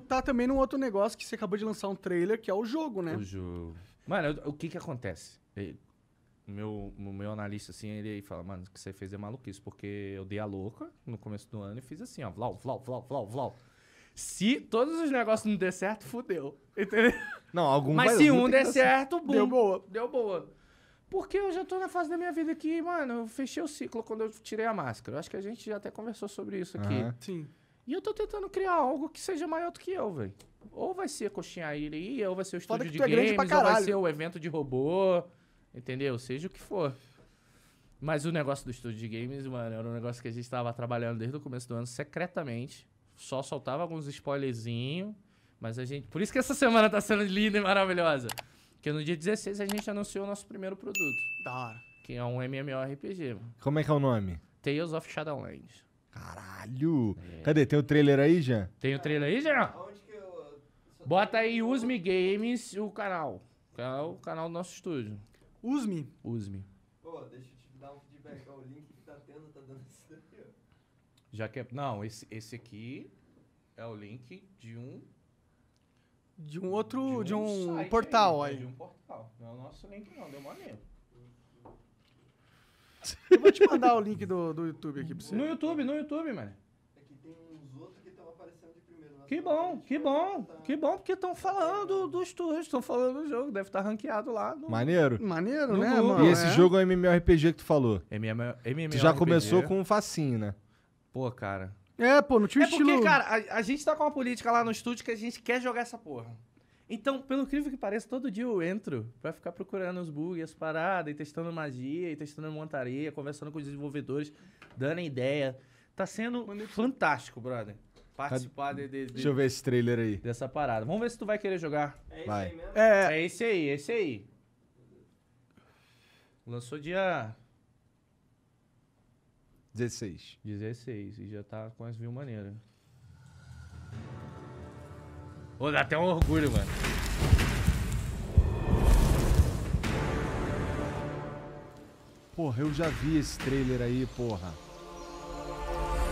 tá também num outro negócio que você acabou de lançar um trailer, que é o jogo, né? O jogo. Mano, eu, o que que acontece? O meu, meu analista, assim, ele fala, mano, o que você fez é maluquice, porque eu dei a louca no começo do ano e fiz assim, ó, vlau, vlau, vlau, vlau, vlau. Se todos os negócios não der certo, fudeu. Entendeu? Não, algum Mas se um der certo, boom, deu boa. Deu boa. Porque eu já tô na fase da minha vida que, mano, eu fechei o ciclo quando eu tirei a máscara. Eu acho que a gente já até conversou sobre isso aqui. Uhum. Sim. E eu tô tentando criar algo que seja maior do que eu, velho. Ou vai ser Coxinha Ilha, ou vai ser o estúdio de é games, ou vai ser o evento de robô, entendeu? Seja o que for. Mas o negócio do estúdio de games, mano, era um negócio que a gente tava trabalhando desde o começo do ano secretamente. Só soltava alguns spoilerzinhos, mas a gente... Por isso que essa semana tá sendo linda e maravilhosa. Porque no dia 16 a gente anunciou o nosso primeiro produto. Da hora. Que é um MMORPG. Como é que é o nome? Tales of Shadowlands. Caralho! É. Cadê? Tem o trailer aí, Jean? Tem o trailer aí, Jean? Bota aí Usme Games, o canal. Que é o canal do nosso estúdio. Usme? Usme. Pô, deixa eu te dar um feedback. O link que tá tendo tá dando isso ó. Já que é... Não, esse, esse aqui é o link de um... De um outro... De um, de um portal aí. aí. De um portal. Não é o nosso link não, deu maneiro. Eu vou te mandar o link do, do YouTube aqui pra você. No YouTube, no YouTube, mano. É que tem uns outros que estão aparecendo de primeiro. Né? Que bom, que bom, que bom, porque estão falando dos estúdio, estão falando do jogo, deve estar tá ranqueado lá. No... Maneiro. Maneiro, No né, mano? E esse É. jogo é o MMORPG que tu falou. MM- MMORPG. Tu já começou com um facinho, né? Pô, cara. É, pô, não tinha É estilo. porque, cara, a, a gente tá com uma política lá no estúdio que a gente quer jogar essa porra. Então, pelo incrível que pareça, todo dia eu entro pra ficar procurando os bugs, as paradas, e testando magia, e testando montaria, conversando com os desenvolvedores, dando ideia. Tá sendo fantástico, brother. Participar de, de, de, Deixa eu ver esse trailer aí. Dessa parada. Vamos ver se tu vai querer jogar. É esse vai. aí mesmo? É, é, é esse aí, é esse aí. Lançou dia. 16. 16, e já tá com as mil maneiras. Pô, dá até um orgulho, mano. Porra, eu já vi esse trailer aí, porra.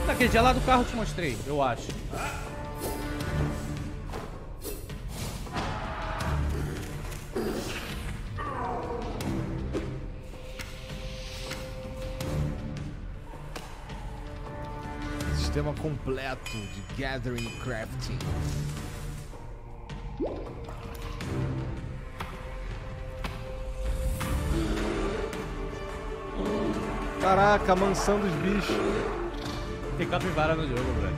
Tá Aquele dia lá do carro eu te mostrei, eu acho. Sistema completo de Gathering Crafting. Caraca, a mansão dos bichos. Tem capivara no jogo, velho.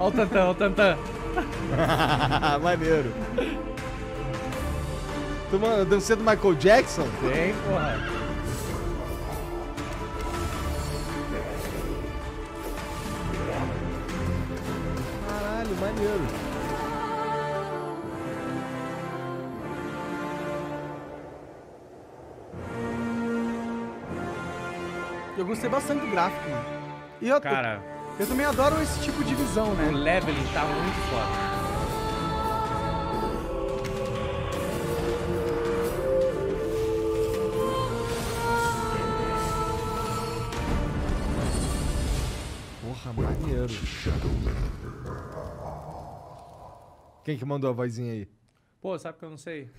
Olha o Tantan, olha o Tantan. Maneiro. Tu, mano, dancinha do Michael Jackson? Tem, porra. Caralho, maneiro. Eu gostei bastante do gráfico, mano. E eu, Cara. Eu, eu também adoro esse tipo de visão, né? O leveling tá muito foda. Porra, maneiro. Quem que mandou a vozinha aí? Pô, sabe que eu não sei.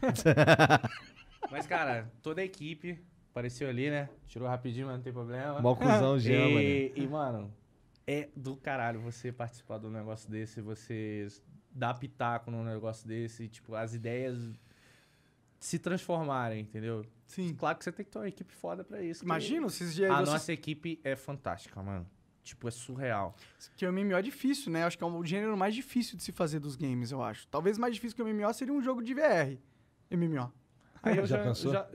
Mas, cara, toda a equipe, Apareceu ali, né? Tirou rapidinho, mas não tem problema. Mó cuzão, Jean, e, mano. Né? E, mano, é do caralho você participar de um negócio desse, você dar pitaco num negócio desse, tipo, as ideias se transformarem, entendeu? Sim. Claro que você tem que ter uma equipe foda pra isso. Imagina, esses dias. A nossa equipe é fantástica, mano. Tipo, é surreal. Que é o MMO é difícil, né? Acho que é o gênero mais difícil de se fazer dos games, eu acho. Talvez mais difícil que o MMO seria um jogo de VR. MMO. Aí eu já, já pensou? Já,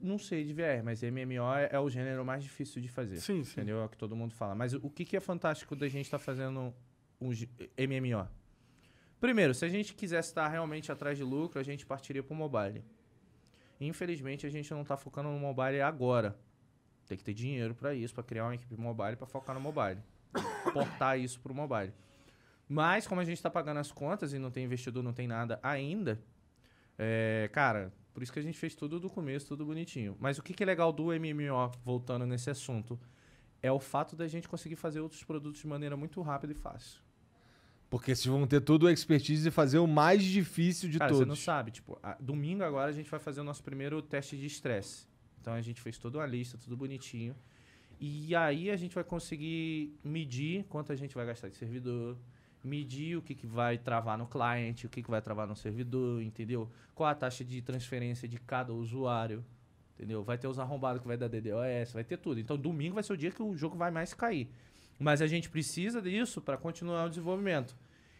não sei de VR, mas MMO é, é, o gênero mais difícil de fazer. Sim, sim. Entendeu? É o que todo mundo fala. Mas o que, que é fantástico da gente estar tá fazendo um MMO? Primeiro, se a gente quisesse estar realmente atrás de lucro, a gente partiria para o mobile. Infelizmente, a gente não está focando no mobile agora. Tem que ter dinheiro para isso, para criar uma equipe mobile, para focar no mobile. Portar isso para o mobile. Mas, como a gente está pagando as contas e não tem investidor, não tem nada ainda, é, cara, por isso que a gente fez tudo do começo, tudo bonitinho. Mas o que, que é legal do MMO, voltando nesse assunto, é o fato da gente conseguir fazer outros produtos de maneira muito rápida e fácil. Porque vocês vão ter toda a expertise de fazer o mais difícil de Cara, todos. Você não sabe, tipo, a, domingo agora a gente vai fazer o nosso primeiro teste de estresse. Então a gente fez toda uma lista, tudo bonitinho. E aí a gente vai conseguir medir quanto a gente vai gastar de servidor, medir o que, que vai travar no cliente, o que, que vai travar no servidor, entendeu? Qual a taxa de transferência de cada usuário, entendeu? Vai ter os arrombados que vai dar DDoS, vai ter tudo. Então, domingo vai ser o dia que o jogo vai mais cair. Mas a gente precisa disso para continuar o desenvolvimento.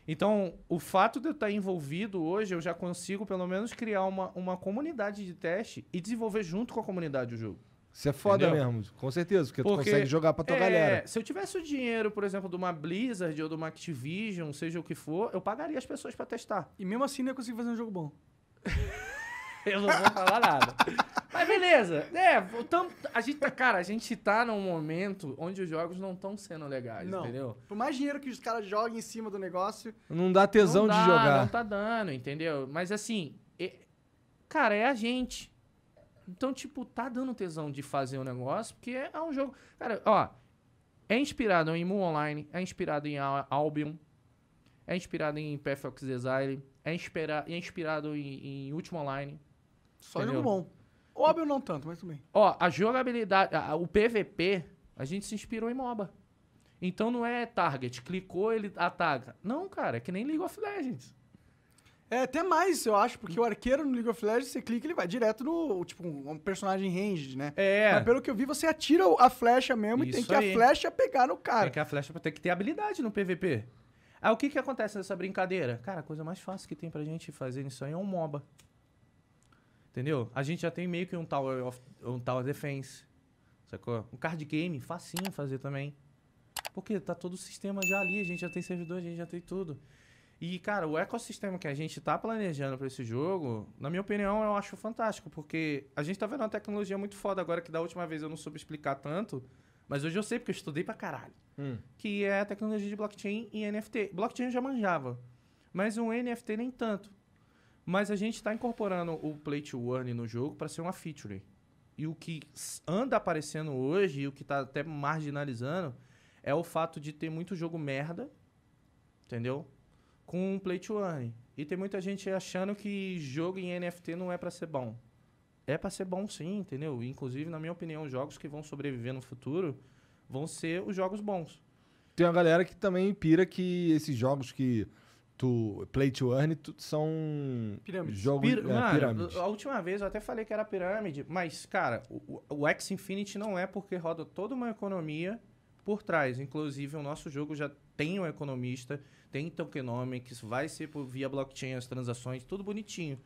Então, o fato de eu estar envolvido hoje, eu já consigo pelo menos criar uma, uma comunidade de teste e desenvolver junto com a comunidade o jogo. Isso é foda Entendeu? mesmo, com certeza, porque, porque tu consegue jogar pra tua é, galera. Se eu tivesse o dinheiro, por exemplo, de uma Blizzard ou de uma Activision, seja o que for, eu pagaria as pessoas para testar. E mesmo assim não ia conseguir fazer um jogo bom. eu não vou falar nada. Mas beleza. É, tam, a gente tá, cara, a gente tá num momento onde os jogos não estão sendo legais, não. entendeu? Por mais dinheiro que os caras joguem em cima do negócio. Não dá tesão não dá, de jogar. Não tá dando, entendeu? Mas assim, é, cara, é a gente. Então, tipo, tá dando tesão de fazer o um negócio, porque é, um jogo. Cara, ó, é inspirado em Moon Online, é inspirado em Albion, é inspirado em Perfect Desire, é, inspira, é inspirado em, em Ultima Online. Só entendeu? jogo bom. O Albion não tanto, mas também. Ó, a jogabilidade, a, o PVP, a gente se inspirou em MOBA. Então não é target, clicou, ele ataca. Não, cara, é que nem League of Legends. É, até mais, eu acho, porque hum. o arqueiro no League of Legends, você clica ele vai direto no, tipo, um personagem ranged, né? É. Mas pelo que eu vi, você atira a flecha mesmo Isso e tem que aí. a flecha pegar no cara. Tem que a flecha tem que ter habilidade no PVP. Aí ah, o que que acontece nessa brincadeira? Cara, a coisa mais fácil que tem pra gente fazer nisso aí é um MOBA. Entendeu? A gente já tem meio que um Tower, of, um tower Defense. Sacou? Um card game, facinho fazer também. Porque tá todo o sistema já ali, a gente já tem servidor, a gente já tem tudo. E, cara, o ecossistema que a gente tá planejando para esse jogo, na minha opinião, eu acho fantástico, porque a gente tá vendo uma tecnologia muito foda agora que da última vez eu não soube explicar tanto, mas hoje eu sei porque eu estudei pra caralho. Hum. Que é a tecnologia de blockchain e NFT. Blockchain eu já manjava, mas um NFT nem tanto. Mas a gente tá incorporando o Play to Earn no jogo para ser uma feature. E o que anda aparecendo hoje, e o que tá até marginalizando, é o fato de ter muito jogo merda, entendeu? com play to earn. E tem muita gente achando que jogo em NFT não é para ser bom. É para ser bom sim, entendeu? Inclusive, na minha opinião, jogos que vão sobreviver no futuro vão ser os jogos bons. Tem uma galera que também pira que esses jogos que tu play to earn tu, são pirâmides. Pir é, Mano, pirâmide. A última vez eu até falei que era pirâmide, mas cara, o, o X Infinity não é porque roda toda uma economia por trás. Inclusive, o nosso jogo já tem um economista, tem tokenomics, vai ser por, via blockchain as transações, tudo bonitinho.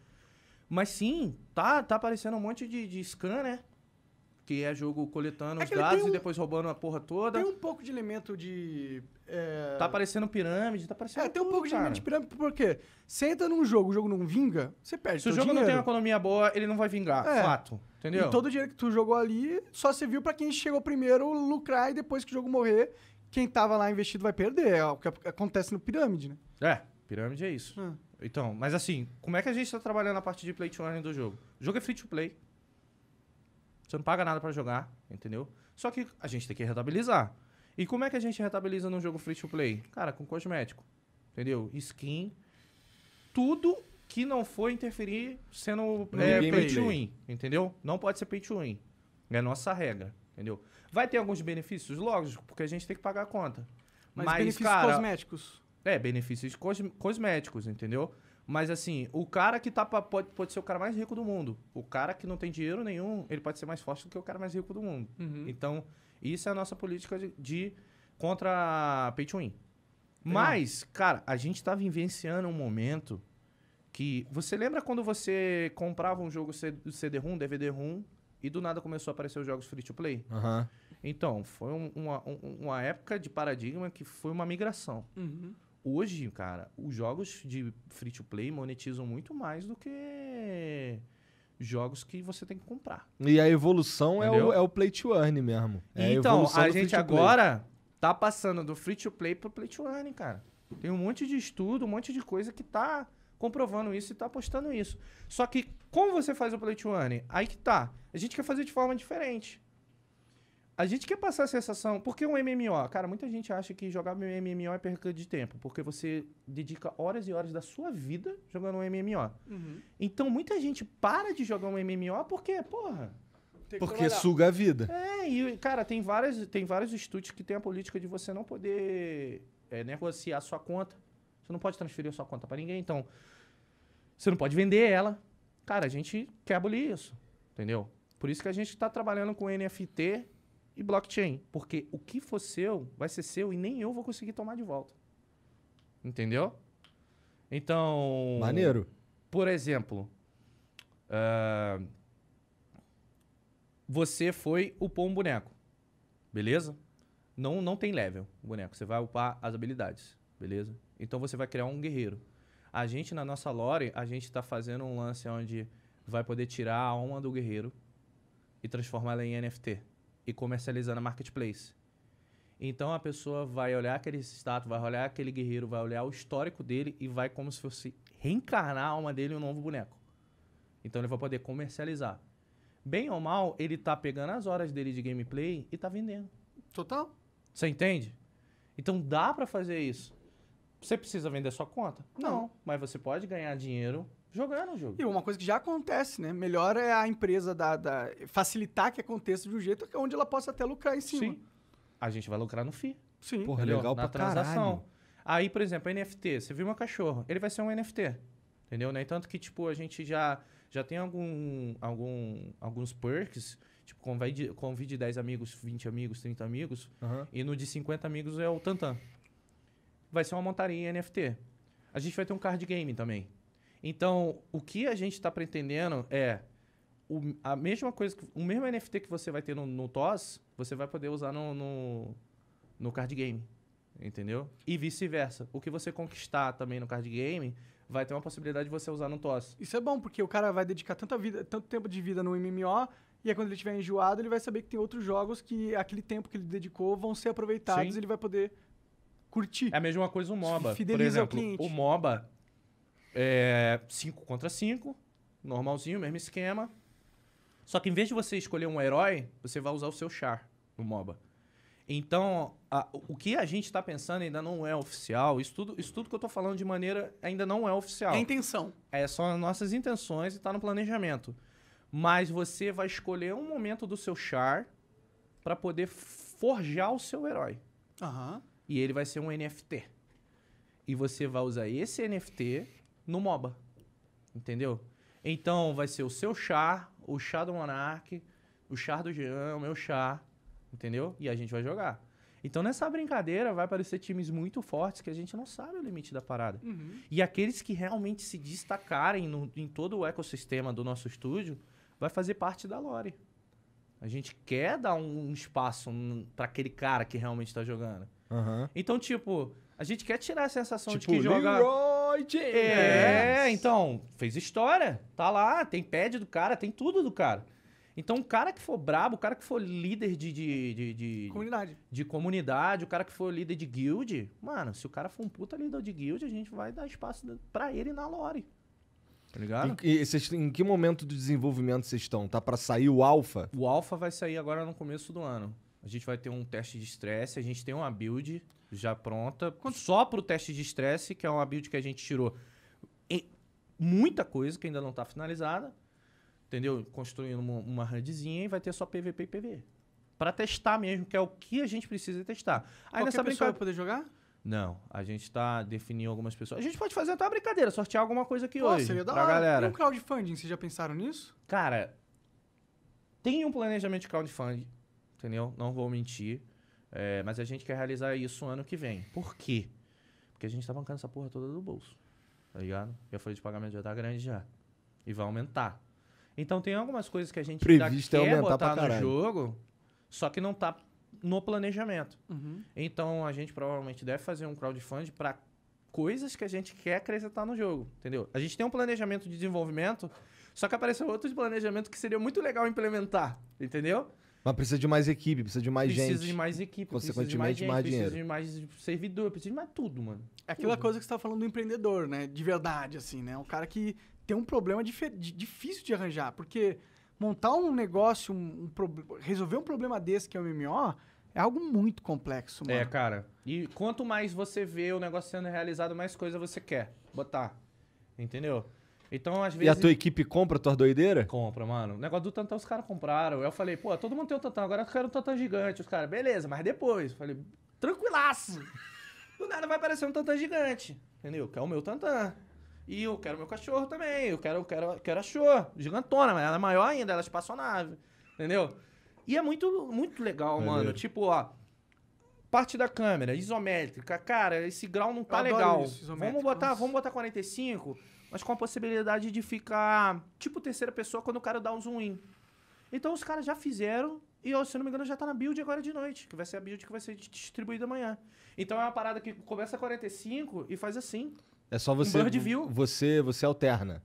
Mas sim, tá, tá aparecendo um monte de, de scan, né? que é jogo coletando é os dados um, e depois roubando a porra toda. Tem um pouco de elemento de. É... Tá parecendo pirâmide, tá parecendo. É, tem um pouco cara. de elemento de pirâmide, porque você entra num jogo, o jogo não vinga, você perde. Se o jogo dinheiro. não tem uma economia boa, ele não vai vingar. É. Fato. Entendeu? E todo o dinheiro que tu jogou ali só serviu para quem chegou primeiro lucrar e depois que o jogo morrer, quem tava lá investido vai perder. É o que acontece no pirâmide, né? É, pirâmide é isso. Ah. Então, mas assim, como é que a gente tá trabalhando a parte de play to earn do jogo? O jogo é free to play. Você não paga nada para jogar, entendeu? Só que a gente tem que rentabilizar. E como é que a gente rentabiliza num jogo free to play? Cara, com cosmético, entendeu? Skin, tudo que não for interferir sendo é, pay to win, entendeu? Não pode ser pay to win. É nossa regra, entendeu? Vai ter alguns benefícios, lógico, porque a gente tem que pagar a conta. Mas, Mas benefícios cara, cosméticos. É, benefícios cos cosméticos, entendeu? Mas assim, o cara que tá pra, pode, pode ser o cara mais rico do mundo. O cara que não tem dinheiro nenhum, ele pode ser mais forte do que o cara mais rico do mundo. Uhum. Então, isso é a nossa política de, de contra pay to win. Mas, cara, a gente está vivenciando um momento que. Você lembra quando você comprava um jogo CD-ROM, DVD-ROM, e do nada começou a aparecer os jogos free to play? Uhum. Então, foi um, uma, uma época de paradigma que foi uma migração. Uhum hoje, cara, os jogos de free to play monetizam muito mais do que jogos que você tem que comprar. E a evolução é o, é o, play to earn mesmo. É então, a, a gente agora tá passando do free to play pro play to earn, cara. Tem um monte de estudo, um monte de coisa que tá comprovando isso e tá postando isso. Só que como você faz o play to earn? Aí que tá. A gente quer fazer de forma diferente. A gente quer passar a sensação. Por que um MMO? Cara, muita gente acha que jogar um MMO é perda de tempo, porque você dedica horas e horas da sua vida jogando um MMO. Uhum. Então muita gente para de jogar um MMO porque, porra. Porque trabalhar. suga a vida. É, e, cara, tem, várias, tem vários estúdios que tem a política de você não poder é, negociar a sua conta. Você não pode transferir a sua conta para ninguém, então. Você não pode vender ela. Cara, a gente quer abolir isso. Entendeu? Por isso que a gente está trabalhando com NFT e blockchain. Porque o que for seu vai ser seu e nem eu vou conseguir tomar de volta. Entendeu? Então. Maneiro. Por exemplo, uh, você foi upar um boneco. Beleza? Não, não tem level o boneco. Você vai upar as habilidades. Beleza? Então você vai criar um guerreiro. A gente, na nossa lore, a gente está fazendo um lance onde vai poder tirar a alma do guerreiro e transformá-la em NFT e comercializando a marketplace. Então a pessoa vai olhar aquele status, vai olhar aquele guerreiro, vai olhar o histórico dele e vai como se fosse reencarnar a alma dele em um novo boneco. Então ele vai poder comercializar. Bem ou mal, ele tá pegando as horas dele de gameplay e tá vendendo. Total. Você entende? Então dá para fazer isso. Você precisa vender sua conta? Não. Não, mas você pode ganhar dinheiro jogando o jogo. E uma coisa que já acontece, né? Melhor é a empresa da, da facilitar que aconteça de um jeito é onde ela possa até lucrar em cima. Sim. A gente vai lucrar no FII. Sim. Porra, entendeu? legal Na pra transação. Caralho. Aí, por exemplo, NFT. Você viu uma cachorro, ele vai ser um NFT. Entendeu? Né? Tanto que, tipo, a gente já, já tem algum, algum, alguns perks Tipo, convide, convide 10 amigos, 20 amigos, 30 amigos. Uhum. E no de 50 amigos é o Tantan. Vai ser uma montaria em NFT. A gente vai ter um card game também. Então, o que a gente está pretendendo é o, a mesma coisa, o mesmo NFT que você vai ter no, no TOS, você vai poder usar no, no, no card game. Entendeu? E vice-versa. O que você conquistar também no card game, vai ter uma possibilidade de você usar no TOS. Isso é bom, porque o cara vai dedicar tanta vida, tanto tempo de vida no MMO, e aí quando ele estiver enjoado, ele vai saber que tem outros jogos que aquele tempo que ele dedicou vão ser aproveitados Sim. e ele vai poder curtir. É a mesma coisa o MOBA. Fideliza por exemplo, o cliente. O MOBA, é, cinco contra cinco, normalzinho, mesmo esquema. Só que em vez de você escolher um herói, você vai usar o seu char no MOBA. Então, a, o que a gente está pensando ainda não é oficial. Isso tudo, isso tudo que eu estou falando de maneira ainda não é oficial. É intenção. É, só nossas intenções e está no planejamento. Mas você vai escolher um momento do seu char para poder forjar o seu herói. Uhum. E ele vai ser um NFT. E você vai usar esse NFT no MOBA. Entendeu? Então vai ser o seu chá, o chá do Monark, o chá do Jean, o meu chá, entendeu? E a gente vai jogar. Então nessa brincadeira vai aparecer times muito fortes que a gente não sabe o limite da parada. Uhum. E aqueles que realmente se destacarem no, em todo o ecossistema do nosso estúdio vai fazer parte da lore. A gente quer dar um, um espaço para aquele cara que realmente está jogando. Uhum. Então, tipo, a gente quer tirar a sensação tipo, de que joga. Leroy! noite! É, então, fez história. Tá lá, tem pad do cara, tem tudo do cara. Então, o cara que for brabo, o cara que for líder de. de, de, de comunidade. De comunidade, o cara que for líder de guild, mano, se o cara for um puta líder de guild, a gente vai dar espaço pra ele na lore. Tá ligado? E, e cês, em que momento do desenvolvimento vocês estão? Tá para sair o Alpha? O Alpha vai sair agora no começo do ano. A gente vai ter um teste de estresse, a gente tem uma build já pronta, só para o teste de estresse, que é uma build que a gente tirou muita coisa que ainda não está finalizada, entendeu? Construindo uma, uma HUDzinha e vai ter só PVP e PV. Para testar mesmo, que é o que a gente precisa testar. Aí Qualquer pessoa vai poder jogar? Não, a gente está definindo algumas pessoas. A gente pode fazer até uma brincadeira, sortear alguma coisa aqui Pô, hoje. Seria da pra hora. galera. E o crowdfunding, vocês já pensaram nisso? Cara, tem um planejamento de crowdfunding entendeu? Não vou mentir. É, mas a gente quer realizar isso ano que vem. Por quê? Porque a gente tá bancando essa porra toda do bolso. Tá ligado? E a folha de pagamento já tá grande já. E vai aumentar. Então tem algumas coisas que a gente Previsto ainda é quer botar no jogo, só que não tá no planejamento. Uhum. Então a gente provavelmente deve fazer um crowdfunding para coisas que a gente quer acrescentar no jogo, entendeu? A gente tem um planejamento de desenvolvimento, só que apareceu outro de planejamento que seria muito legal implementar, entendeu? Mas precisa de mais equipe, precisa de mais precisa gente. Precisa de mais equipe, consequentemente, mais, gente, mais dinheiro. Precisa de mais servidor, precisa de mais tudo, mano. É aquela tudo. coisa que você tá falando do empreendedor, né? De verdade, assim, né? Um cara que tem um problema dif difícil de arranjar, porque montar um negócio, um, um resolver um problema desse que é o MMO, é algo muito complexo, é, mano. É, cara. E quanto mais você vê o negócio sendo realizado, mais coisa você quer botar. Entendeu? Então, às vezes. E a tua equipe compra tua doideira? Compra, mano. O negócio do Tantan os caras compraram. Eu falei, pô, todo mundo tem o Tantan, agora eu quero um Tantan gigante. Os caras, beleza, mas depois. Eu falei, tranquilaço. do nada vai aparecer um Tantan gigante. Entendeu? Que é o meu Tantan. E eu quero meu cachorro também. Eu quero, quero, quero a show. Gigantona, mas ela é maior ainda, ela é espaçonave. Entendeu? E é muito, muito legal, mano. Tipo, ó. Parte da câmera, isométrica. Cara, esse grau não tá legal. Isso, vamos botar, vamos botar 45 mas com a possibilidade de ficar tipo terceira pessoa quando o cara dá um zoom in. Então os caras já fizeram e, se eu não me engano, já tá na build agora de noite, que vai ser a build que vai ser distribuída amanhã. Então é uma parada que começa a 45 e faz assim. É só você. Um view. Você, você alterna.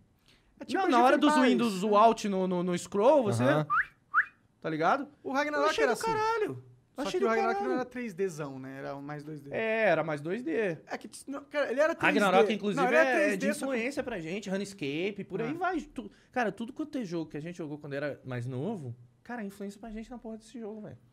É tipo não, na hora do zoom, do zoom out no, no, no scroll, você. Uh -huh. Tá ligado? O Ragnarok era assim. caralho. Só achei que o Ragnarok não era 3Dzão, né? Era mais 2D. É, era mais 2D. É que, não, cara, ele era 3D. Ragnarok, inclusive, não, é, é de influência que... pra gente. Runescape, por ah. aí vai. Tu... Cara, tudo quanto é jogo que a gente jogou quando era mais novo, cara, é influência pra gente na porra desse jogo, velho.